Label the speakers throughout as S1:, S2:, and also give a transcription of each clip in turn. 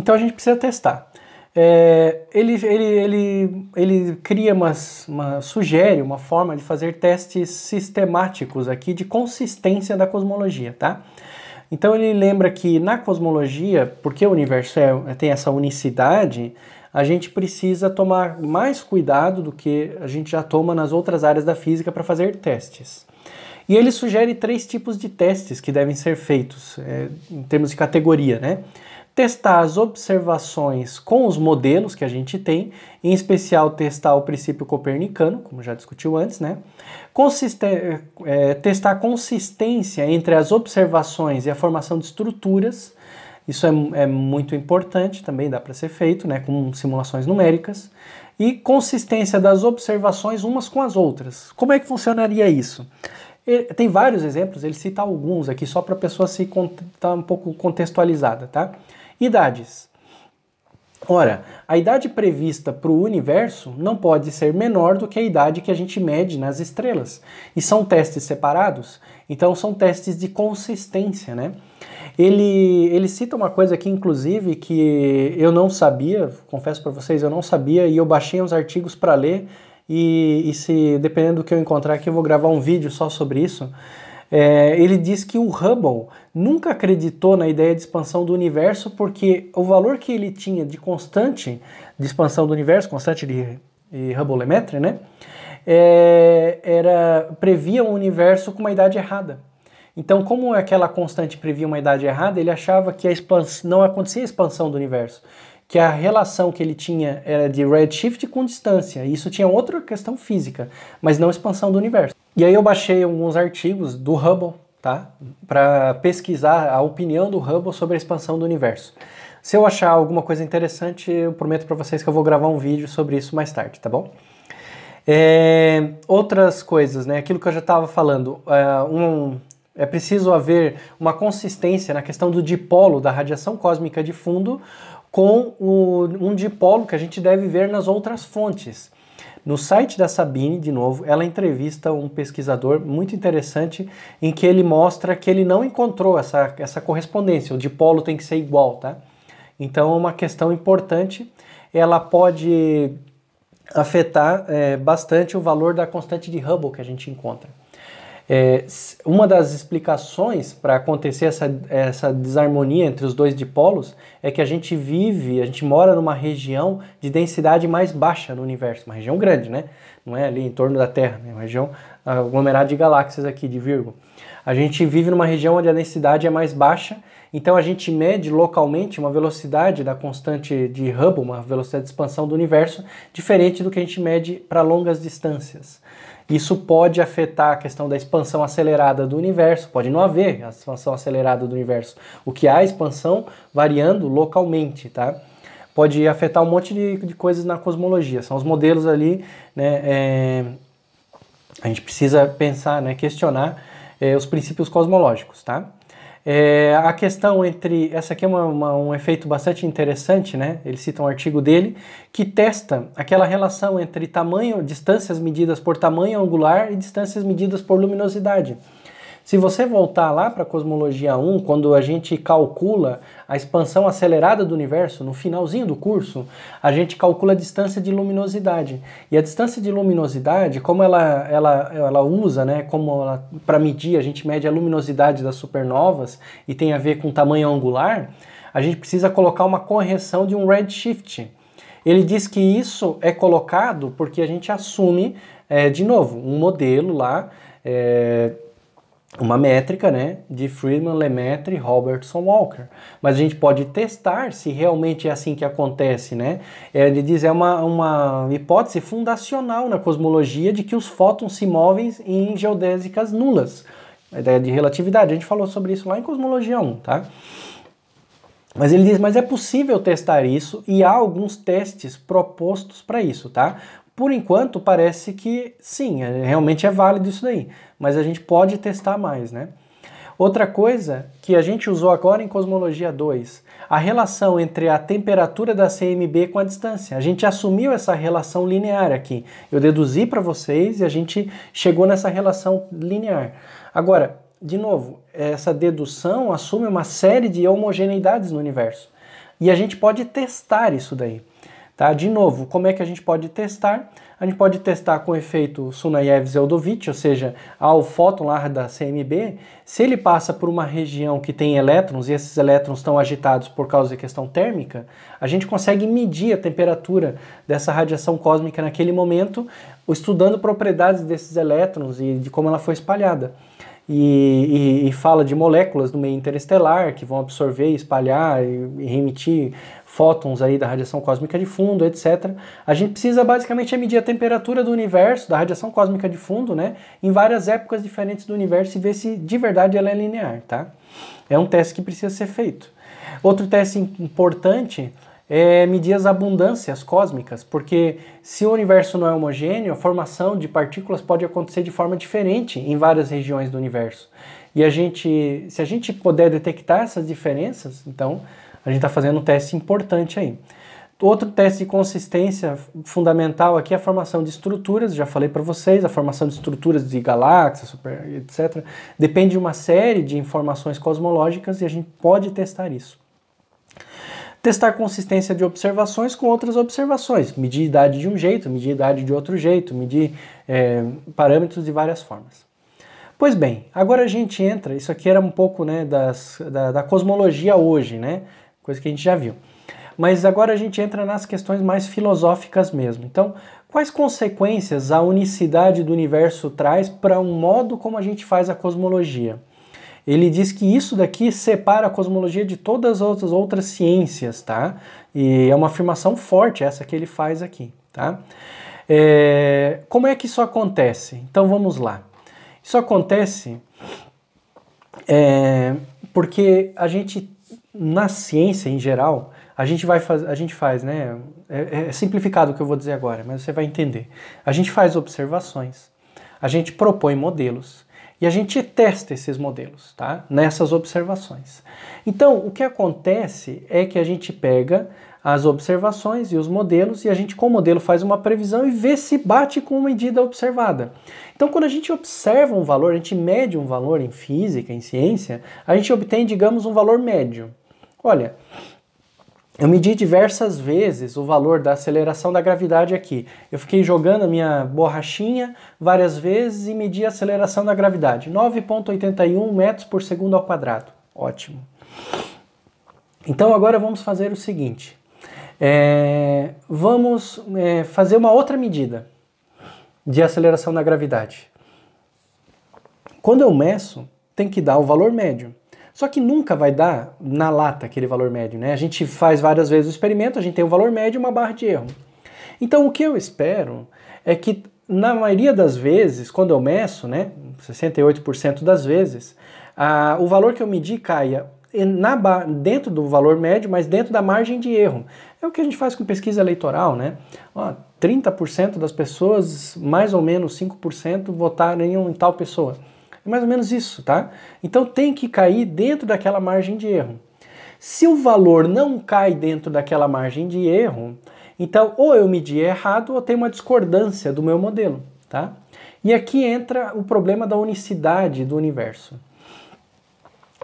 S1: Então a gente precisa testar. É, ele, ele, ele, ele cria umas, uma, sugere uma forma de fazer testes sistemáticos aqui de consistência da cosmologia, tá? Então ele lembra que na cosmologia, porque o universo é, tem essa unicidade, a gente precisa tomar mais cuidado do que a gente já toma nas outras áreas da física para fazer testes. E ele sugere três tipos de testes que devem ser feitos é, em termos de categoria, né? testar as observações com os modelos que a gente tem, em especial testar o princípio copernicano, como já discutiu antes, né? é, testar a consistência entre as observações e a formação de estruturas. Isso é, é muito importante, também dá para ser feito né, com simulações numéricas. E consistência das observações umas com as outras. Como é que funcionaria isso? tem vários exemplos, ele cita alguns aqui só para a pessoa se estar tá um pouco contextualizada, tá? idades. Ora, a idade prevista para o universo não pode ser menor do que a idade que a gente mede nas estrelas. E são testes separados, então são testes de consistência, né? Ele, ele cita uma coisa aqui, inclusive, que eu não sabia, confesso para vocês, eu não sabia, e eu baixei uns artigos para ler, e, e, se dependendo do que eu encontrar aqui, eu vou gravar um vídeo só sobre isso, é, ele diz que o Hubble nunca acreditou na ideia de expansão do universo porque o valor que ele tinha de constante de expansão do universo, constante de, de Hubble-Lemaitre, né, é, era previa um universo com uma idade errada. Então, como aquela constante previa uma idade errada, ele achava que a não acontecia a expansão do universo que a relação que ele tinha era de redshift com distância. Isso tinha outra questão física, mas não expansão do universo. E aí eu baixei alguns artigos do Hubble, tá? Para pesquisar a opinião do Hubble sobre a expansão do universo. Se eu achar alguma coisa interessante, eu prometo para vocês que eu vou gravar um vídeo sobre isso mais tarde, tá bom? É, outras coisas, né? Aquilo que eu já estava falando, é, um, é preciso haver uma consistência na questão do dipolo da radiação cósmica de fundo com o, um dipolo que a gente deve ver nas outras fontes. No site da Sabine, de novo, ela entrevista um pesquisador muito interessante em que ele mostra que ele não encontrou essa, essa correspondência, o dipolo tem que ser igual, tá? Então é uma questão importante, ela pode afetar é, bastante o valor da constante de Hubble que a gente encontra. É, uma das explicações para acontecer essa, essa desarmonia entre os dois dipolos é que a gente vive, a gente mora numa região de densidade mais baixa no universo, uma região grande, né? Não é ali em torno da Terra, né? uma região aglomerada de galáxias aqui, de Virgo. A gente vive numa região onde a densidade é mais baixa, então a gente mede localmente uma velocidade da constante de Hubble, uma velocidade de expansão do universo, diferente do que a gente mede para longas distâncias. Isso pode afetar a questão da expansão acelerada do universo, pode não haver a expansão acelerada do universo, o que há é expansão variando localmente, tá? Pode afetar um monte de, de coisas na cosmologia. São os modelos ali, né? É, a gente precisa pensar, né? Questionar é, os princípios cosmológicos, tá? É, a questão entre. Essa aqui é uma, uma, um efeito bastante interessante, né? Ele cita um artigo dele que testa aquela relação entre tamanho, distâncias medidas por tamanho angular e distâncias medidas por luminosidade. Se você voltar lá para a cosmologia 1, quando a gente calcula a expansão acelerada do universo, no finalzinho do curso, a gente calcula a distância de luminosidade. E a distância de luminosidade, como ela, ela, ela usa, né, como para medir, a gente mede a luminosidade das supernovas e tem a ver com tamanho angular, a gente precisa colocar uma correção de um redshift. Ele diz que isso é colocado porque a gente assume, é, de novo, um modelo lá. É, uma métrica né, de Friedman, Lemaitre e Robertson Walker. Mas a gente pode testar se realmente é assim que acontece. Né? É, ele diz é uma, uma hipótese fundacional na cosmologia de que os fótons se movem em geodésicas nulas. A ideia de relatividade, a gente falou sobre isso lá em Cosmologia 1, tá? Mas ele diz, mas é possível testar isso e há alguns testes propostos para isso, tá? Por enquanto, parece que sim, é, realmente é válido isso daí, mas a gente pode testar mais, né? Outra coisa que a gente usou agora em Cosmologia 2, a relação entre a temperatura da CMB com a distância. A gente assumiu essa relação linear aqui. Eu deduzi para vocês e a gente chegou nessa relação linear. Agora, de novo, essa dedução assume uma série de homogeneidades no universo. E a gente pode testar isso daí. Tá? De novo, como é que a gente pode testar? A gente pode testar com o efeito Sunayev-Zeldovich, ou seja, ao fóton lá da CMB, se ele passa por uma região que tem elétrons e esses elétrons estão agitados por causa da questão térmica, a gente consegue medir a temperatura dessa radiação cósmica naquele momento, estudando propriedades desses elétrons e de como ela foi espalhada e, e, e, fala de moléculas no meio interestelar que vão absorver, espalhar e, e fótons aí da radiação cósmica de fundo, etc. A gente precisa basicamente é medir a temperatura do universo, da radiação cósmica de fundo, né, em várias épocas diferentes do universo e ver se de verdade ela é linear, tá? É um teste que precisa ser feito. Outro teste importante é medir as abundâncias cósmicas, porque se o universo não é homogêneo, a formação de partículas pode acontecer de forma diferente em várias regiões do universo. E a gente, se a gente puder detectar essas diferenças, então a gente está fazendo um teste importante aí. Outro teste de consistência fundamental aqui é a formação de estruturas, já falei para vocês, a formação de estruturas de galáxias, etc. Depende de uma série de informações cosmológicas e a gente pode testar isso testar consistência de observações com outras observações, medir idade de um jeito, medir idade de outro jeito, medir é, parâmetros de várias formas. Pois bem, agora a gente entra, isso aqui era um pouco né, das, da, da cosmologia hoje, né, coisa que a gente já viu. Mas agora a gente entra nas questões mais filosóficas mesmo. Então, quais consequências a unicidade do universo traz para um modo como a gente faz a cosmologia? ele diz que isso daqui separa a cosmologia de todas as outras ciências, tá? E é uma afirmação forte essa que ele faz aqui, tá? É, como é que isso acontece? Então vamos lá. Isso acontece é, porque a gente, na ciência em geral, a gente vai faz, a gente faz, né? É, é simplificado o que eu vou dizer agora, mas você vai entender. A gente faz observações, a gente propõe modelos, e a gente testa esses modelos, tá? Nessas observações. Então, o que acontece é que a gente pega as observações e os modelos e a gente com o modelo faz uma previsão e vê se bate com a medida observada. Então, quando a gente observa um valor, a gente mede um valor em física, em ciência, a gente obtém, digamos, um valor médio. Olha, eu medi diversas vezes o valor da aceleração da gravidade aqui. Eu fiquei jogando a minha borrachinha várias vezes e medi a aceleração da gravidade. 9,81 metros por segundo ao quadrado. Ótimo. Então agora vamos fazer o seguinte. É, vamos é, fazer uma outra medida de aceleração da gravidade. Quando eu meço, tem que dar o valor médio. Só que nunca vai dar na lata aquele valor médio, né? A gente faz várias vezes o experimento, a gente tem um valor médio e uma barra de erro. Então o que eu espero é que na maioria das vezes, quando eu meço, né, 68% das vezes, a, o valor que eu medi caia na, dentro do valor médio, mas dentro da margem de erro. É o que a gente faz com pesquisa eleitoral, né? Ó, 30% das pessoas, mais ou menos 5%, votariam em tal pessoa. É mais ou menos isso, tá? Então tem que cair dentro daquela margem de erro. Se o valor não cai dentro daquela margem de erro, então ou eu medi errado ou tem uma discordância do meu modelo, tá? E aqui entra o problema da unicidade do universo.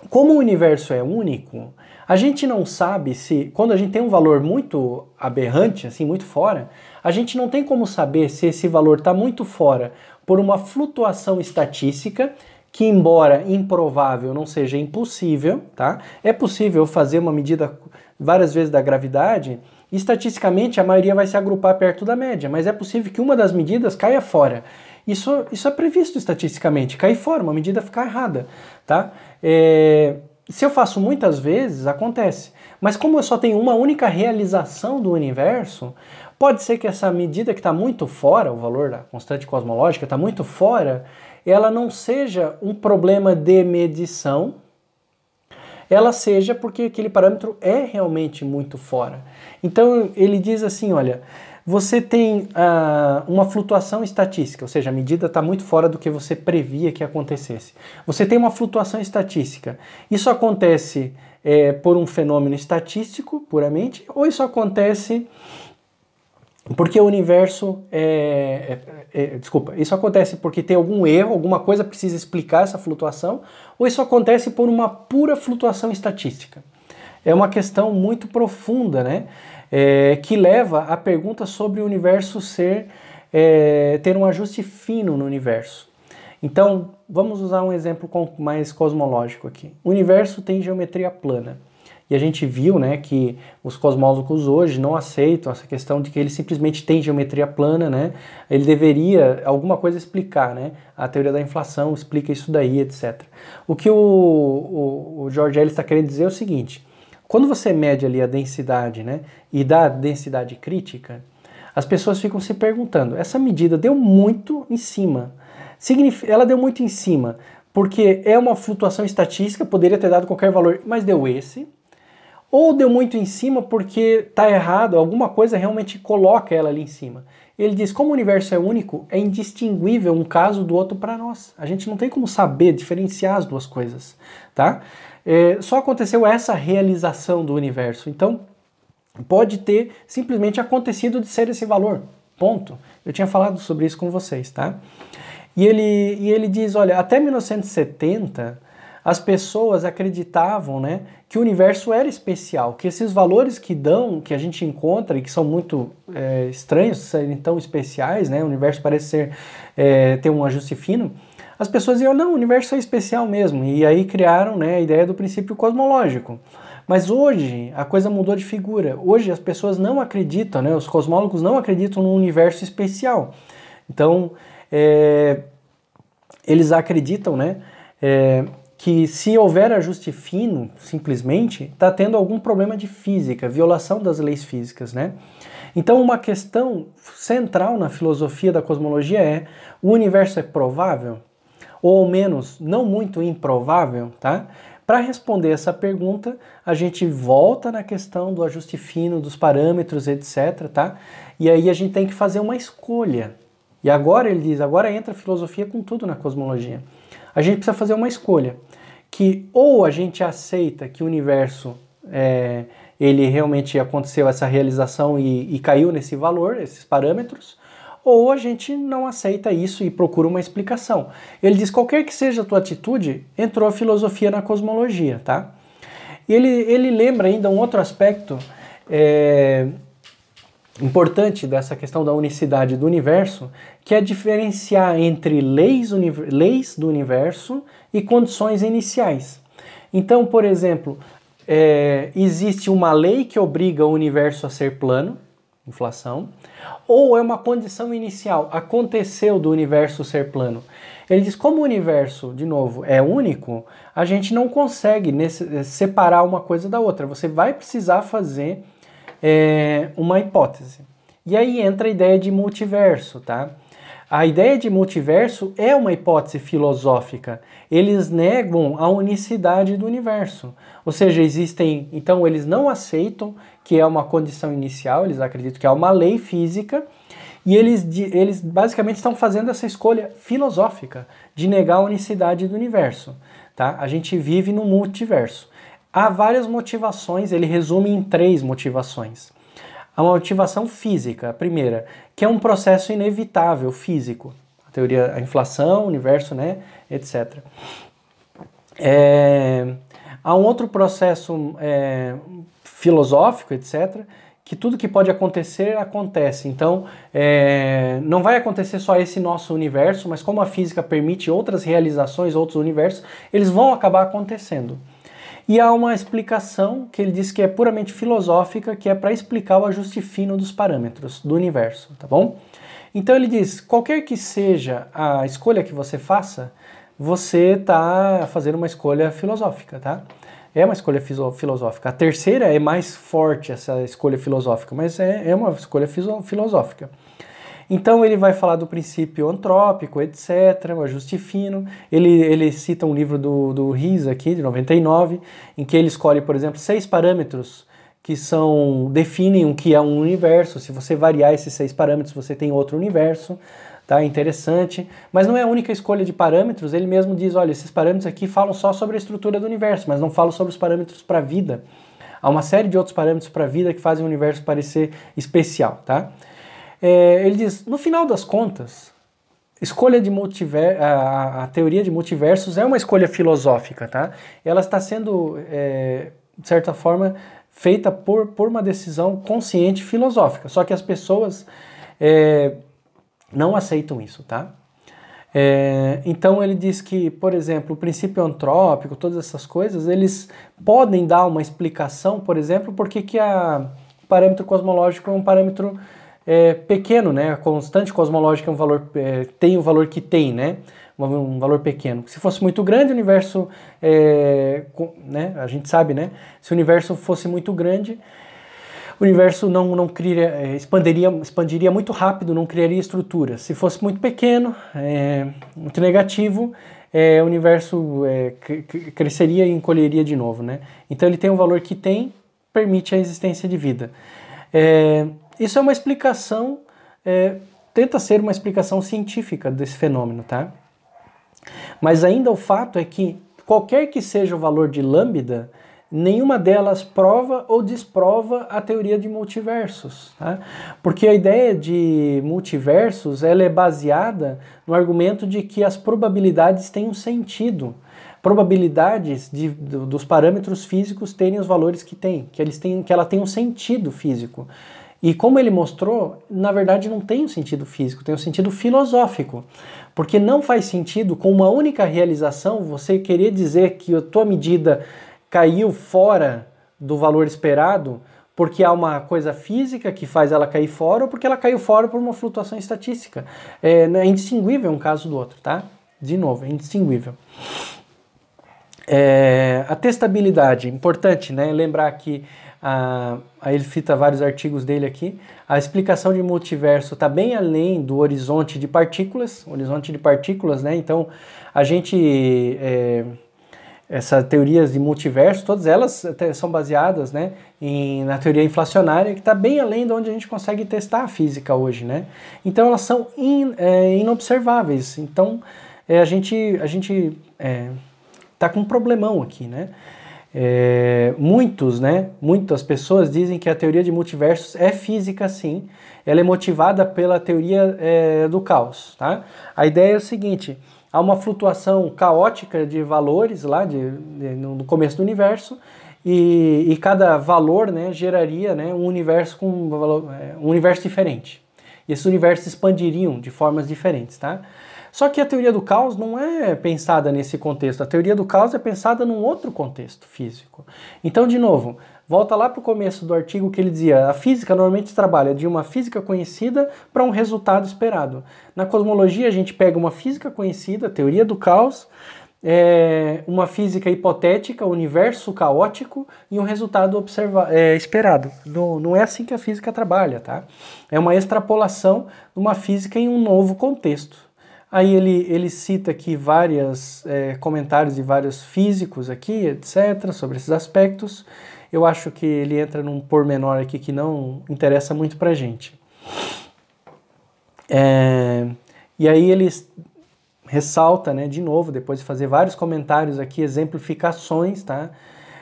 S1: Como o universo é único, a gente não sabe se, quando a gente tem um valor muito aberrante, assim, muito fora, a gente não tem como saber se esse valor está muito fora por uma flutuação estatística que, embora improvável, não seja impossível, tá? É possível fazer uma medida várias vezes da gravidade. Estatisticamente, a maioria vai se agrupar perto da média, mas é possível que uma das medidas caia fora. Isso, isso é previsto estatisticamente, cair fora, uma medida ficar errada, tá? É, se eu faço muitas vezes, acontece. Mas como eu só tenho uma única realização do universo, Pode ser que essa medida que está muito fora, o valor da constante cosmológica está muito fora, ela não seja um problema de medição, ela seja porque aquele parâmetro é realmente muito fora. Então ele diz assim: olha, você tem ah, uma flutuação estatística, ou seja, a medida está muito fora do que você previa que acontecesse. Você tem uma flutuação estatística. Isso acontece é, por um fenômeno estatístico, puramente, ou isso acontece porque o universo é, é, é, Desculpa, isso acontece porque tem algum erro, alguma coisa precisa explicar essa flutuação, ou isso acontece por uma pura flutuação estatística? É uma questão muito profunda, né? É, que leva à pergunta sobre o universo ser. É, ter um ajuste fino no universo. Então, vamos usar um exemplo mais cosmológico aqui. O universo tem geometria plana. E a gente viu né, que os cosmólogos hoje não aceitam essa questão de que ele simplesmente tem geometria plana, né? Ele deveria alguma coisa explicar, né? A teoria da inflação explica isso daí, etc. O que o, o, o George Ellis está querendo dizer é o seguinte, quando você mede ali a densidade, né, e dá a densidade crítica, as pessoas ficam se perguntando, essa medida deu muito em cima, ela deu muito em cima, porque é uma flutuação estatística, poderia ter dado qualquer valor, mas deu esse, ou deu muito em cima porque está errado, alguma coisa realmente coloca ela ali em cima. Ele diz: como o universo é único, é indistinguível um caso do outro para nós. A gente não tem como saber diferenciar as duas coisas, tá? É, só aconteceu essa realização do universo. Então, pode ter simplesmente acontecido de ser esse valor. Ponto. Eu tinha falado sobre isso com vocês, tá? E ele, e ele diz: olha, até 1970 as pessoas acreditavam né, que o universo era especial, que esses valores que dão, que a gente encontra e que são muito é, estranhos serem tão especiais, né, o universo parece ser, é, ter um ajuste fino, as pessoas iam, não, o universo é especial mesmo, e aí criaram né, a ideia do princípio cosmológico. Mas hoje a coisa mudou de figura. Hoje as pessoas não acreditam, né? os cosmólogos não acreditam num universo especial. Então, é, eles acreditam né, é, que se houver ajuste fino, simplesmente, está tendo algum problema de física, violação das leis físicas, né? Então, uma questão central na filosofia da cosmologia é: o universo é provável? Ou ao menos não muito improvável, tá? Para responder essa pergunta, a gente volta na questão do ajuste fino, dos parâmetros, etc, tá? E aí a gente tem que fazer uma escolha. E agora ele diz, agora entra a filosofia com tudo na cosmologia. A gente precisa fazer uma escolha que ou a gente aceita que o universo é, ele realmente aconteceu essa realização e, e caiu nesse valor, esses parâmetros, ou a gente não aceita isso e procura uma explicação. Ele diz: qualquer que seja a tua atitude, entrou a filosofia na cosmologia, tá? E ele, ele lembra ainda um outro aspecto é, importante dessa questão da unicidade do universo, que é diferenciar entre leis, leis do universo e condições iniciais. Então, por exemplo, é, existe uma lei que obriga o universo a ser plano, inflação, ou é uma condição inicial, aconteceu do universo ser plano. Ele diz: como o universo, de novo, é único, a gente não consegue nesse, separar uma coisa da outra. Você vai precisar fazer é, uma hipótese. E aí entra a ideia de multiverso, tá? A ideia de multiverso é uma hipótese filosófica. Eles negam a unicidade do universo. Ou seja, existem, então eles não aceitam que é uma condição inicial, eles acreditam que é uma lei física, e eles, eles basicamente estão fazendo essa escolha filosófica de negar a unicidade do universo. Tá? A gente vive no multiverso. Há várias motivações, ele resume em três motivações. A motivação física, a primeira, que é um processo inevitável físico. A teoria, a inflação, universo, né, etc. É, há um outro processo é, filosófico, etc., que tudo que pode acontecer acontece. Então, é, não vai acontecer só esse nosso universo, mas como a física permite outras realizações, outros universos, eles vão acabar acontecendo. E há uma explicação que ele diz que é puramente filosófica, que é para explicar o ajuste fino dos parâmetros do universo, tá bom? Então ele diz: qualquer que seja a escolha que você faça, você está fazendo uma escolha filosófica, tá? É uma escolha filosófica. A terceira é mais forte, essa escolha filosófica, mas é, é uma escolha filosófica. Então ele vai falar do princípio antrópico, etc., o ajuste fino. Ele, ele cita um livro do, do Riz aqui, de 99, em que ele escolhe, por exemplo, seis parâmetros que são definem o que é um universo. Se você variar esses seis parâmetros, você tem outro universo. Tá, interessante, mas não é a única escolha de parâmetros. Ele mesmo diz: olha, esses parâmetros aqui falam só sobre a estrutura do universo, mas não falam sobre os parâmetros para a vida. Há uma série de outros parâmetros para a vida que fazem o universo parecer especial. Tá? É, ele diz: no final das contas, escolha de multiver a, a, teoria de multiversos é uma escolha filosófica, tá? Ela está sendo, é, de certa forma, feita por, por uma decisão consciente filosófica. Só que as pessoas é, não aceitam isso, tá? É, então ele diz que, por exemplo, o princípio antrópico, todas essas coisas, eles podem dar uma explicação, por exemplo, porque que o parâmetro cosmológico é um parâmetro é, pequeno, né? A constante cosmológica é um valor, é, tem o valor que tem, né? Um, valor pequeno. Se fosse muito grande, o universo, é, com, né? A gente sabe, né? Se o universo fosse muito grande, o universo não, não criaria, é, expandiria, expandiria muito rápido, não criaria estrutura. Se fosse muito pequeno, é, muito negativo, é, o universo é, cresceria e encolheria de novo. Né? Então ele tem o valor que tem, permite a existência de vida. É, isso é uma explicação, é, tenta ser uma explicação científica desse fenômeno, tá? Mas ainda o fato é que, qualquer que seja o valor de lambda, nenhuma delas prova ou desprova a teoria de multiversos. Tá? Porque a ideia de multiversos ela é baseada no argumento de que as probabilidades têm um sentido. Probabilidades de, dos parâmetros físicos terem os valores que têm, que, eles têm, que ela tem um sentido físico. E como ele mostrou, na verdade não tem um sentido físico, tem um sentido filosófico. Porque não faz sentido, com uma única realização, você querer dizer que a tua medida caiu fora do valor esperado porque há uma coisa física que faz ela cair fora ou porque ela caiu fora por uma flutuação estatística. É, né, é indistinguível um caso do outro, tá? De novo, é indistinguível. É, a testabilidade, importante né, lembrar que ah, aí ele cita vários artigos dele aqui. A explicação de multiverso está bem além do horizonte de partículas, horizonte de partículas, né? Então a gente é, essas teorias de multiverso, todas elas são baseadas, né, em, na teoria inflacionária que está bem além de onde a gente consegue testar a física hoje, né? Então elas são in, é, inobserváveis. Então é, a gente a gente é, tá com um problemão aqui, né? É, muitos, né? Muitas pessoas dizem que a teoria de multiversos é física, sim. Ela é motivada pela teoria é, do caos, tá? A ideia é o seguinte: há uma flutuação caótica de valores lá de, de no começo do universo e, e, cada valor, né, geraria, né, um universo com um, valor, é, um universo diferente. E esses universos expandiriam de formas diferentes, tá? Só que a teoria do caos não é pensada nesse contexto. A teoria do caos é pensada num outro contexto físico. Então, de novo, volta lá para o começo do artigo que ele dizia: a física normalmente trabalha de uma física conhecida para um resultado esperado. Na cosmologia, a gente pega uma física conhecida, a teoria do caos, é uma física hipotética, universo caótico e um resultado observa é, esperado. Não, não é assim que a física trabalha, tá? É uma extrapolação de uma física em um novo contexto. Aí ele, ele cita aqui vários é, comentários de vários físicos aqui, etc., sobre esses aspectos. Eu acho que ele entra num pormenor aqui que não interessa muito para gente. É, e aí ele ressalta, né, de novo, depois de fazer vários comentários aqui, exemplificações, tá,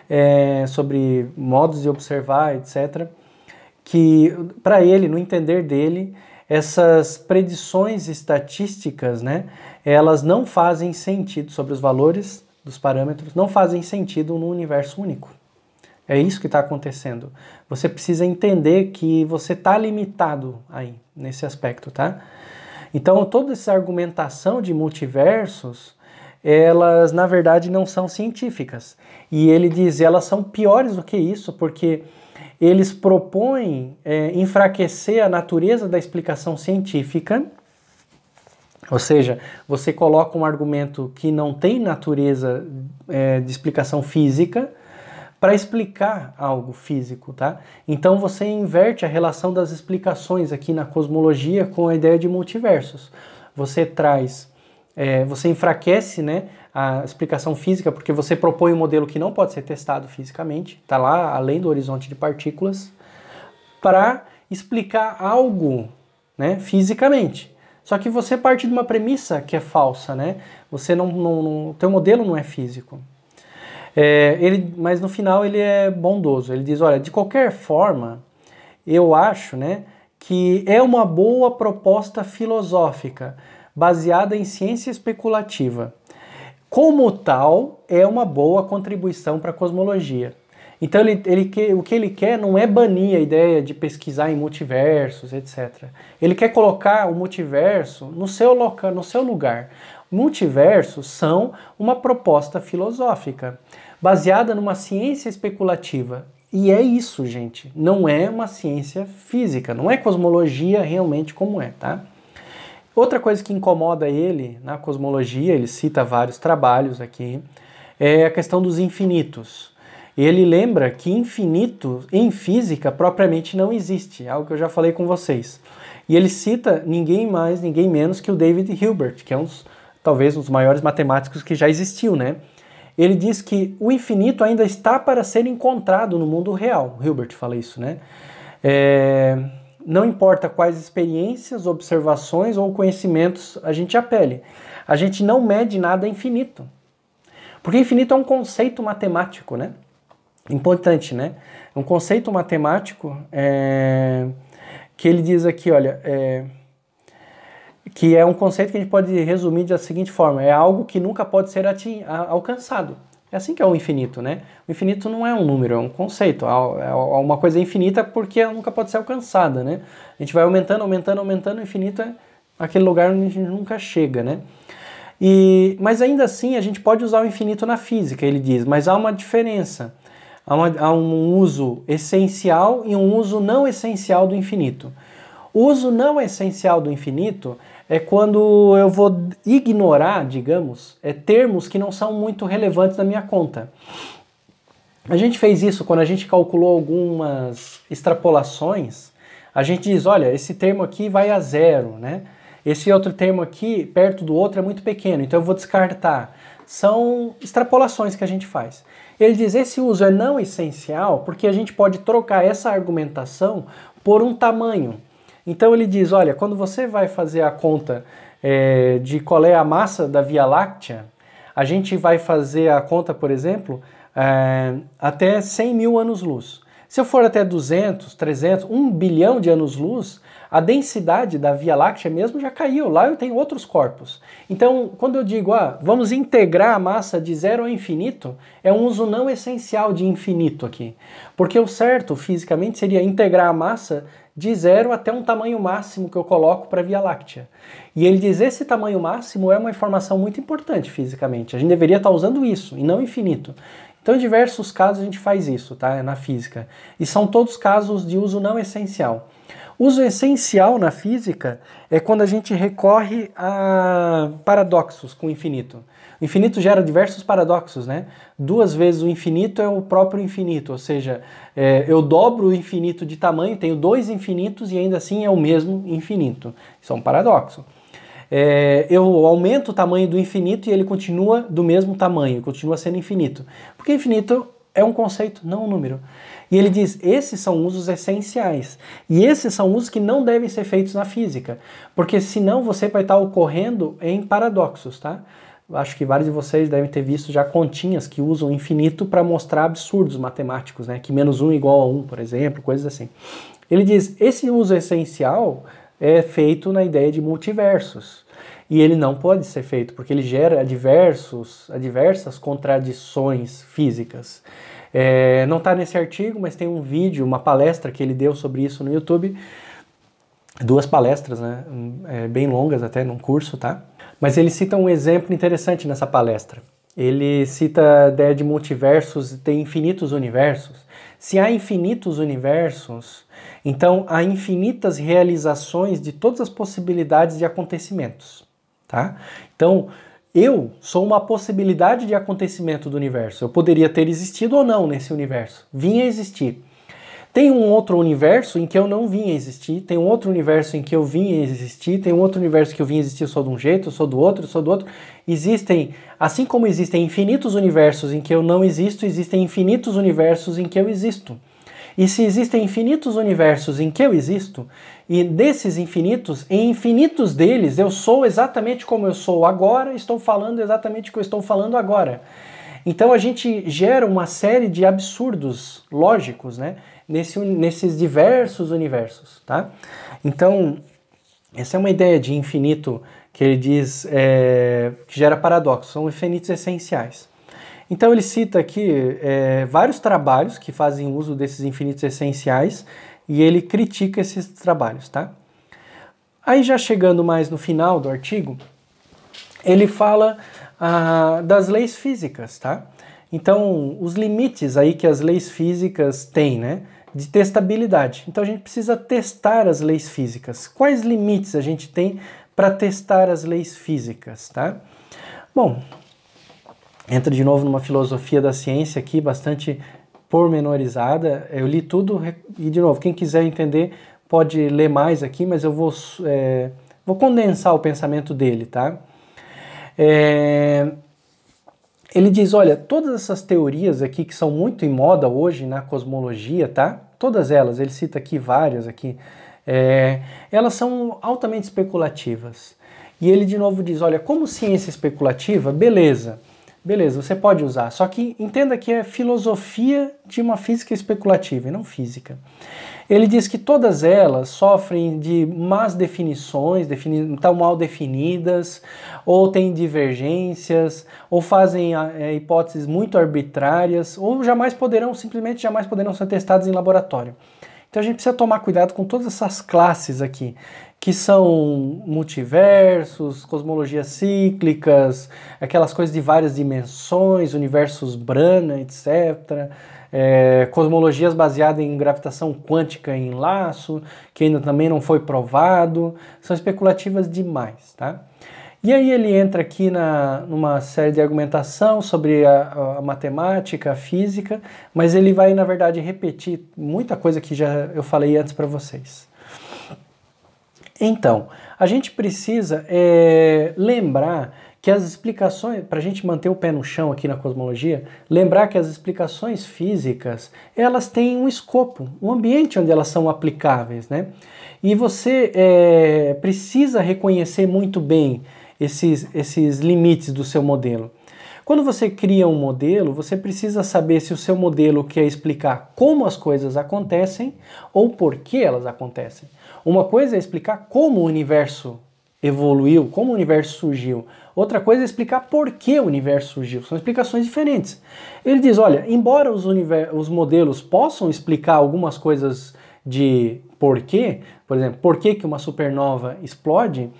S1: é, sobre modos de observar, etc., que para ele, no entender dele, essas predições estatísticas, né, elas não fazem sentido sobre os valores dos parâmetros, não fazem sentido no universo único. É isso que está acontecendo. Você precisa entender que você está limitado aí nesse aspecto, tá? Então toda essa argumentação de multiversos, elas na verdade não são científicas. E ele diz, elas são piores do que isso, porque eles propõem é, enfraquecer a natureza da explicação científica, ou seja, você coloca um argumento que não tem natureza é, de explicação física para explicar algo físico, tá? Então você inverte a relação das explicações aqui na cosmologia com a ideia de multiversos. Você traz, é, você enfraquece, né, a explicação física, porque você propõe um modelo que não pode ser testado fisicamente, está lá além do horizonte de partículas, para explicar algo né, fisicamente. Só que você parte de uma premissa que é falsa, né? Você não, não, não teu modelo não é físico. É, ele, mas no final ele é bondoso. Ele diz, olha, de qualquer forma, eu acho, né, que é uma boa proposta filosófica baseada em ciência especulativa como tal, é uma boa contribuição para a cosmologia. Então, ele, ele, o que ele quer não é banir a ideia de pesquisar em multiversos, etc. Ele quer colocar o multiverso no seu, no seu lugar. Multiversos são uma proposta filosófica, baseada numa ciência especulativa. E é isso, gente. Não é uma ciência física, não é cosmologia realmente como é, tá? Outra coisa que incomoda ele na cosmologia, ele cita vários trabalhos aqui, é a questão dos infinitos. Ele lembra que infinito em física propriamente não existe, é algo que eu já falei com vocês. E ele cita ninguém mais, ninguém menos que o David Hilbert, que é um dos, talvez um dos maiores matemáticos que já existiu, né? Ele diz que o infinito ainda está para ser encontrado no mundo real. Hilbert fala isso, né? É não importa quais experiências, observações ou conhecimentos a gente apele. A gente não mede nada infinito. Porque infinito é um conceito matemático, né? Importante, né? Um conceito matemático é... que ele diz aqui, olha, é... que é um conceito que a gente pode resumir da seguinte forma: é algo que nunca pode ser alcançado. É assim que é o infinito, né? O infinito não é um número, é um conceito. É, é, é uma coisa infinita porque ela nunca pode ser alcançada, né? A gente vai aumentando, aumentando, aumentando, o infinito é aquele lugar onde a gente nunca chega, né? E, mas ainda assim, a gente pode usar o infinito na física, ele diz, mas há uma diferença. Há, uma, há um uso essencial e um uso não essencial do infinito. O uso não essencial do infinito é quando eu vou ignorar, digamos, é, termos que não são muito relevantes na minha conta. A gente fez isso quando a gente calculou algumas extrapolações. A gente diz, olha, esse termo aqui vai a zero, né? Esse outro termo aqui, perto do outro, é muito pequeno, então eu vou descartar. São extrapolações que a gente faz. Ele diz, esse uso é não essencial porque a gente pode trocar essa argumentação por um tamanho. Então ele diz: olha, quando você vai fazer a conta é, de qual é a massa da Via Láctea, a gente vai fazer a conta, por exemplo, é, até 100 mil anos-luz. Se eu for até 200, 300, 1 bilhão de anos-luz, a densidade da Via Láctea mesmo já caiu. Lá eu tenho outros corpos. Então, quando eu digo, ah, vamos integrar a massa de zero ao infinito, é um uso não essencial de infinito aqui. Porque o certo, fisicamente, seria integrar a massa de zero até um tamanho máximo que eu coloco para a Via Láctea. E ele diz esse tamanho máximo é uma informação muito importante fisicamente. A gente deveria estar tá usando isso e não infinito. Então, em diversos casos a gente faz isso, tá? Na física. E são todos casos de uso não essencial. Uso essencial na física é quando a gente recorre a paradoxos com o infinito. O infinito gera diversos paradoxos, né? Duas vezes o infinito é o próprio infinito, ou seja, é, eu dobro o infinito de tamanho, tenho dois infinitos e ainda assim é o mesmo infinito. Isso é um paradoxo. É, eu aumento o tamanho do infinito e ele continua do mesmo tamanho, continua sendo infinito. Porque infinito é um conceito, não um número. E ele diz: esses são usos essenciais. E esses são usos que não devem ser feitos na física, porque senão você vai estar ocorrendo em paradoxos, tá? Acho que vários de vocês devem ter visto já continhas que usam infinito para mostrar absurdos matemáticos, né? Que menos um igual a um, por exemplo, coisas assim. Ele diz: esse uso essencial é feito na ideia de multiversos. E ele não pode ser feito, porque ele gera diversos, diversas contradições físicas. É, não está nesse artigo, mas tem um vídeo, uma palestra que ele deu sobre isso no YouTube. Duas palestras, né? É, bem longas até, num curso, tá? Mas ele cita um exemplo interessante nessa palestra. Ele cita a ideia de multiversos e tem infinitos universos. Se há infinitos universos, então há infinitas realizações de todas as possibilidades de acontecimentos, tá? Então, eu sou uma possibilidade de acontecimento do universo. Eu poderia ter existido ou não nesse universo. Vim a existir. Tem um outro universo em que eu não vinha existir, tem um outro universo em que eu vinha existir, tem um outro universo que eu vinha existir, só de um jeito, só sou do outro, só sou do outro. Existem, assim como existem infinitos universos em que eu não existo, existem infinitos universos em que eu existo. E se existem infinitos universos em que eu existo, e desses infinitos, em infinitos deles, eu sou exatamente como eu sou agora, estou falando exatamente o que eu estou falando agora. Então a gente gera uma série de absurdos lógicos, né? nesse, nesses diversos universos, tá? Então, essa é uma ideia de infinito que ele diz é, que gera paradoxo, são infinitos essenciais. Então ele cita aqui é, vários trabalhos que fazem uso desses infinitos essenciais e ele critica esses trabalhos, tá? Aí já chegando mais no final do artigo, ele fala ah, das leis físicas, tá? Então, os limites aí que as leis físicas têm, né? De testabilidade. Então, a gente precisa testar as leis físicas. Quais limites a gente tem para testar as leis físicas, tá? Bom, entra de novo numa filosofia da ciência aqui bastante pormenorizada. Eu li tudo e, de novo, quem quiser entender pode ler mais aqui, mas eu vou, é, vou condensar o pensamento dele, tá? É, ele diz, olha, todas essas teorias aqui que são muito em moda hoje na cosmologia, tá? Todas elas, ele cita aqui várias aqui, é, elas são altamente especulativas. E ele de novo diz, olha, como ciência especulativa, beleza, beleza, você pode usar, só que entenda que é filosofia de uma física especulativa e não física. Ele diz que todas elas sofrem de más definições, defini mal definidas, ou têm divergências, ou fazem ah, é, hipóteses muito arbitrárias, ou jamais poderão, simplesmente jamais poderão ser testadas em laboratório. Então a gente precisa tomar cuidado com todas essas classes aqui, que são multiversos, cosmologias cíclicas, aquelas coisas de várias dimensões, universos Brana, etc é, cosmologias baseadas em gravitação quântica em laço, que ainda também não foi provado, são especulativas demais, tá? E aí ele entra aqui na, numa série de argumentação sobre a, a, matemática, a física, mas ele vai, na verdade, repetir muita coisa que já eu falei antes para vocês. Então, a gente precisa é, lembrar que as explicações, para a gente manter o pé no chão aqui na cosmologia, lembrar que as explicações físicas, elas têm um escopo, um ambiente onde elas são aplicáveis, né? E você é, precisa reconhecer muito bem esses, esses limites do seu modelo. Quando você cria um modelo, você precisa saber se o seu modelo quer explicar como as coisas acontecem ou por que elas acontecem. Uma coisa é explicar como o universo evoluiu, como o universo surgiu. Outra coisa é explicar por que o universo surgiu. São explicações diferentes. Ele diz: olha, embora os, os modelos possam explicar algumas coisas de porquê, por exemplo, por que, que uma supernova explode,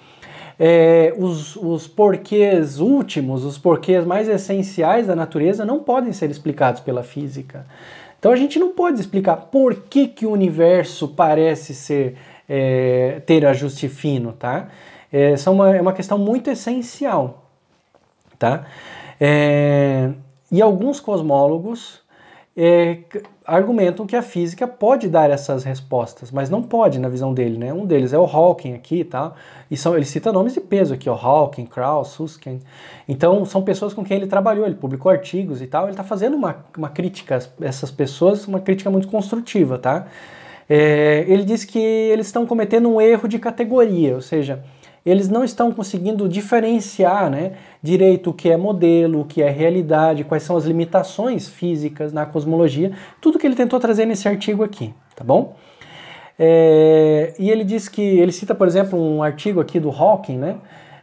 S1: é, os, os porquês últimos, os porquês mais essenciais da natureza não podem ser explicados pela física. Então a gente não pode explicar por que, que o universo parece ser é, ter ajuste fino, tá? é, são é uma, é uma questão muito essencial, tá? É, e alguns cosmólogos é, argumentam que a física pode dar essas respostas, mas não pode na visão dele, né? Um deles é o Hawking aqui, tá? E são, ele cita nomes de peso aqui, o Hawking, Krauss, Susskind. Então, são pessoas com quem ele trabalhou, ele publicou artigos e tal, ele está fazendo uma, uma crítica a essas pessoas, uma crítica muito construtiva, tá? É, ele diz que eles estão cometendo um erro de categoria, ou seja, eles não estão conseguindo diferenciar né, direito o que é modelo, o que é realidade, quais são as limitações físicas na cosmologia, tudo que ele tentou trazer nesse artigo aqui, tá bom? É, e ele diz que, ele cita, por exemplo, um artigo aqui do Hawking, né?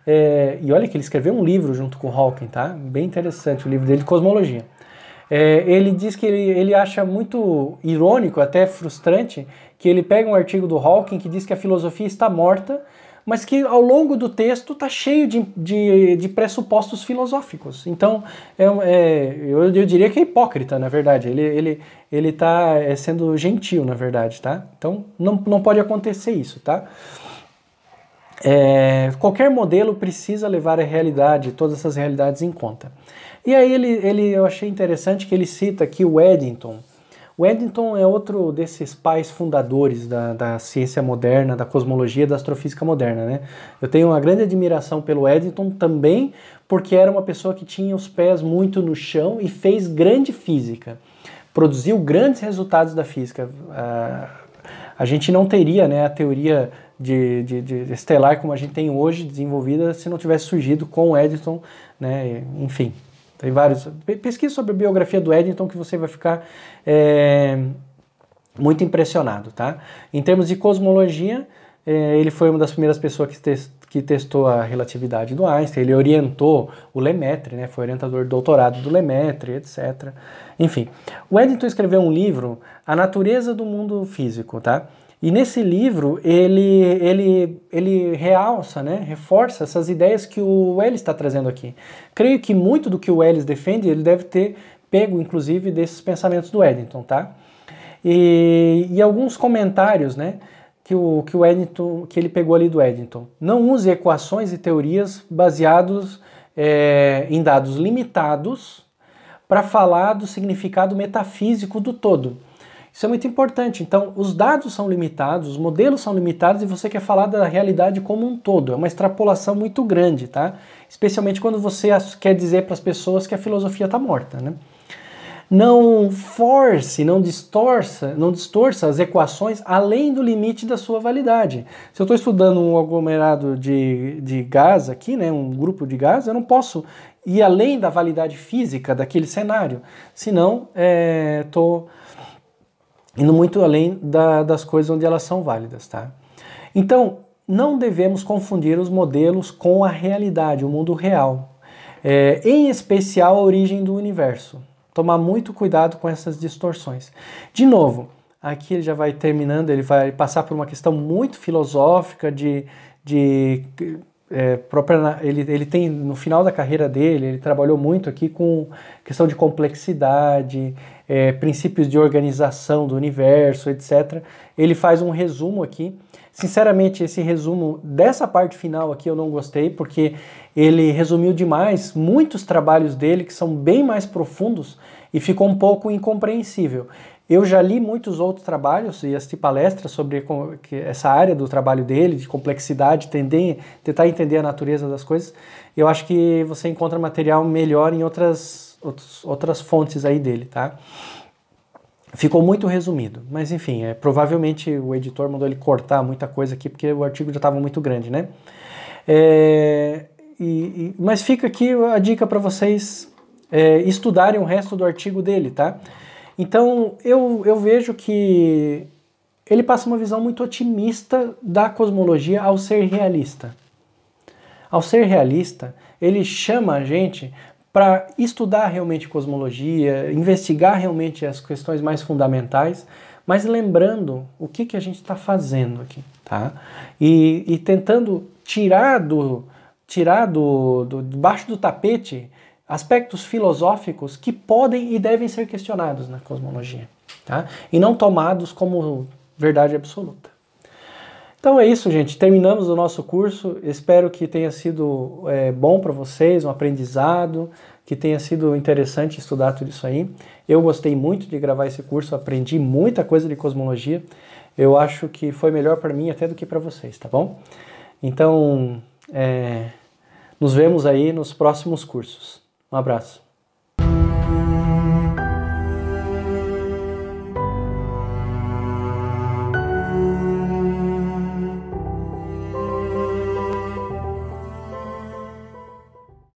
S1: É, e olha que ele escreveu um livro junto com o Hawking, tá? Bem interessante o livro dele de cosmologia. É, ele diz que ele, ele acha muito irônico, até frustrante, que ele pega um artigo do Hawking que diz que a filosofia está morta mas que ao longo do texto está cheio de, de, de, pressupostos filosóficos. Então, é, é, eu, eu, diria que é hipócrita, na verdade. Ele está ele, ele tá, é, sendo gentil, na verdade, tá? Então, não, não pode acontecer isso, tá? É, qualquer modelo precisa levar a realidade, todas essas realidades em conta. E aí ele, ele, eu achei interessante que ele cita aqui o Eddington, o Eddington é outro desses pais fundadores da, da ciência moderna, da cosmologia, da astrofísica moderna, né? Eu tenho uma grande admiração pelo Eddington também, porque era uma pessoa que tinha os pés muito no chão e fez grande física, produziu grandes resultados da física. Ah, a gente não teria né, a teoria de, de, de, estelar como a gente tem hoje desenvolvida se não tivesse surgido com o Eddington, né? Enfim, tem vários. Pesquise sobre a biografia do Eddington que você vai ficar é, muito impressionado, tá? Em termos de cosmologia, é, ele foi uma das primeiras pessoas que, te, que, testou a relatividade do Einstein. Ele orientou o Lemaitre, né? Foi orientador do doutorado do Lemaitre, etc. Enfim, o Eddington escreveu um livro, A Natureza do Mundo Físico, tá? E nesse livro ele, ele, ele realça, né, reforça essas ideias que o Welles está trazendo aqui. Creio que muito do que o Welles defende ele deve ter pego, inclusive, desses pensamentos do Eddington, tá? E, e alguns comentários, né, que o, que o Eddington, que ele pegou ali do Eddington. Não use equações e teorias baseados é, em dados limitados para falar do significado metafísico do todo. Isso é muito importante. Então, os dados são limitados, os modelos são limitados e você quer falar da realidade como um todo. É uma extrapolação muito grande, tá? Especialmente quando você quer dizer para as pessoas que a filosofia está morta, né? Não force, não distorça, não distorça as equações além do limite da sua validade. Se eu estou estudando um aglomerado de, de gás aqui, né, um grupo de gás, eu não posso ir além da validade física daquele cenário, senão estou eh, é, indo muito além da, das coisas onde elas são válidas, tá? Então, não devemos confundir os modelos com a realidade, o mundo real, é, em especial a origem do universo. Tomar muito cuidado com essas distorções. De novo, aqui ele já vai terminando, ele vai passar por uma questão muito filosófica de, de é, própria, ele, ele tem, no final da carreira dele, ele trabalhou muito aqui com questão de complexidade, é, princípios de organização do universo, etc. Ele faz um resumo aqui. Sinceramente, esse resumo dessa parte final aqui eu não gostei, porque ele resumiu demais muitos trabalhos dele que são bem mais profundos e ficou um pouco incompreensível. Eu já li muitos outros trabalhos e assisti palestras sobre essa área do trabalho dele, de complexidade, tender, tentar entender a natureza das coisas. Eu acho que você encontra material melhor em outras, outros, outras fontes aí dele, tá? Ficou muito resumido, mas enfim, é, provavelmente o editor mandou ele cortar muita coisa aqui porque o artigo já estava muito grande, né? É, e, e, mas fica aqui a dica para vocês é, estudarem o resto do artigo dele, tá? Então eu, eu vejo que ele passa uma visão muito otimista da cosmologia ao ser realista. Ao ser realista, ele chama a gente para estudar realmente cosmologia, investigar realmente as questões mais fundamentais, mas lembrando o que, que a gente está fazendo aqui, tá? E, e tentando tirar do tirar do, do debaixo do tapete aspectos filosóficos que podem e devem ser questionados na cosmologia, tá? E não tomados como verdade absoluta. Então é isso, gente. Terminamos o nosso curso. Espero que tenha sido é, bom para vocês, um aprendizado, que tenha sido interessante estudar tudo isso aí. Eu gostei muito de gravar esse curso, aprendi muita coisa de cosmologia. Eu acho que foi melhor para mim até do que para vocês, tá bom? Então, é, nos vemos aí nos próximos cursos. Um abraço.